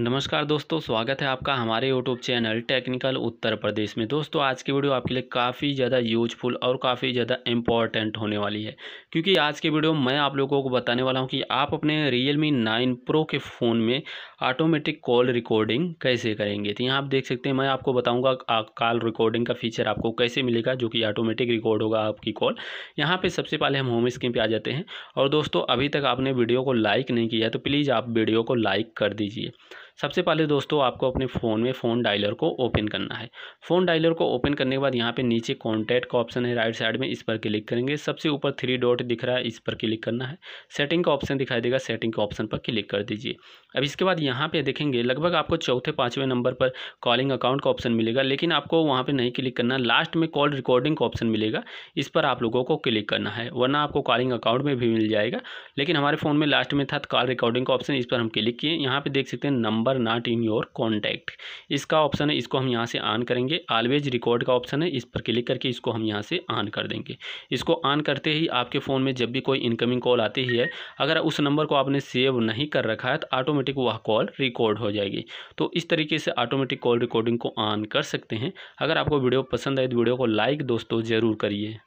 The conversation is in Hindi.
नमस्कार दोस्तों स्वागत है आपका हमारे YouTube channel technical Uttar Pradesh में दोस्तों आज की वीडियो आपके लिए काफ़ी ज़्यादा यूजफुल और काफ़ी ज़्यादा इम्पॉर्टेंट होने वाली है क्योंकि आज के वीडियो मैं आप लोगों को बताने वाला हूं कि आप अपने रियल मी नाइन प्रो के फ़ोन में ऑटोमेटिक कॉल रिकॉर्डिंग कैसे करेंगे तो यहाँ आप देख सकते हैं मैं आपको बताऊँगा कॉल रिकॉर्डिंग का फीचर आपको कैसे मिलेगा जो कि ऑटोमेटिक रिकॉर्ड होगा आपकी कॉल यहाँ पर सबसे पहले हम होम स्क्रीन पर आ जाते हैं और दोस्तों अभी तक आपने वीडियो को लाइक नहीं किया तो प्लीज़ आप वीडियो को लाइक कर दीजिए सबसे पहले दोस्तों आपको अपने फ़ोन में फ़ोन डायलर को ओपन करना है फ़ोन डायलर को ओपन करने के बाद यहाँ पे नीचे कॉन्टैक्ट का ऑप्शन है राइट साइड में इस पर क्लिक करेंगे सबसे ऊपर थ्री डॉट दिख रहा है इस पर क्लिक करना है सेटिंग का ऑप्शन दिखाई देगा सेटिंग के ऑप्शन पर क्लिक कर दीजिए अब इसके बाद यहाँ पे देखेंगे लगभग आपको चौथे पाँचवें नंबर पर कॉलिंग अकाउंट का ऑप्शन मिलेगा लेकिन आपको वहाँ पे नहीं क्लिक करना लास्ट में कॉल रिकॉर्डिंग का ऑप्शन मिलेगा इस पर आप लोगों को क्लिक करना है वरना आपको कॉलिंग अकाउंट में भी मिल जाएगा लेकिन हमारे फ़ोन में लास्ट में था तो कॉल रिकॉर्डिंग का ऑप्शन इस पर हम क्लिक किए यहाँ पर देख सकते हैं number not in your contact इसका ऑप्शन है इसको हम यहाँ से ऑन करेंगे ऑलवेज रिकॉर्ड का ऑप्शन है इस पर क्लिक करके इसको हम यहाँ से ऑन कर देंगे इसको ऑन करते ही आपके फ़ोन में जब भी कोई इनकमिंग कॉल आती ही है अगर उस नंबर को आपने सेव नहीं कर रखा है तो ऑटोमेटिक ऑटोमेटिक वह कॉल रिकॉर्ड हो जाएगी तो इस तरीके से ऑटोमेटिक कॉल रिकॉर्डिंग को ऑन कर सकते हैं अगर आपको वीडियो पसंद आए तो वीडियो को लाइक दोस्तों ज़रूर करिए